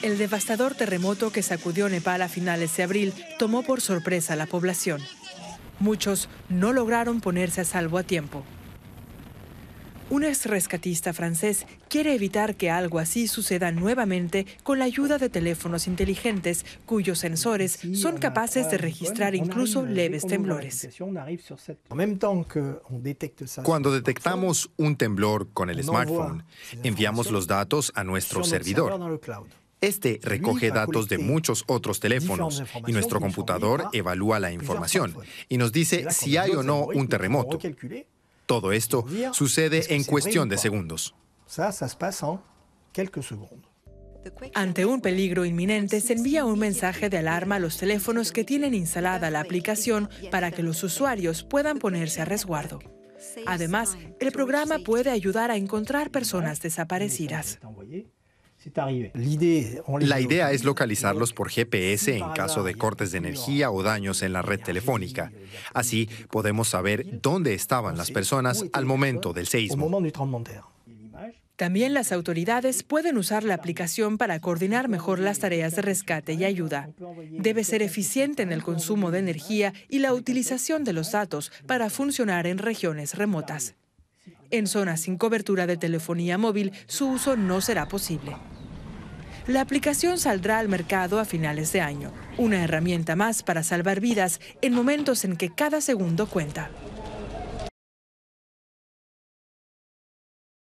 El devastador terremoto que sacudió Nepal a finales de abril tomó por sorpresa a la población. Muchos no lograron ponerse a salvo a tiempo. Un ex rescatista francés quiere evitar que algo así suceda nuevamente con la ayuda de teléfonos inteligentes cuyos sensores son capaces de registrar incluso leves temblores. Cuando detectamos un temblor con el smartphone, enviamos los datos a nuestro servidor. Este recoge datos de muchos otros teléfonos y nuestro computador evalúa la información y nos dice si hay o no un terremoto. Todo esto sucede en cuestión de segundos. Ante un peligro inminente, se envía un mensaje de alarma a los teléfonos que tienen instalada la aplicación para que los usuarios puedan ponerse a resguardo. Además, el programa puede ayudar a encontrar personas desaparecidas. La idea es localizarlos por GPS en caso de cortes de energía o daños en la red telefónica. Así podemos saber dónde estaban las personas al momento del seísmo. También las autoridades pueden usar la aplicación para coordinar mejor las tareas de rescate y ayuda. Debe ser eficiente en el consumo de energía y la utilización de los datos para funcionar en regiones remotas. En zonas sin cobertura de telefonía móvil, su uso no será posible. La aplicación saldrá al mercado a finales de año, una herramienta más para salvar vidas en momentos en que cada segundo cuenta.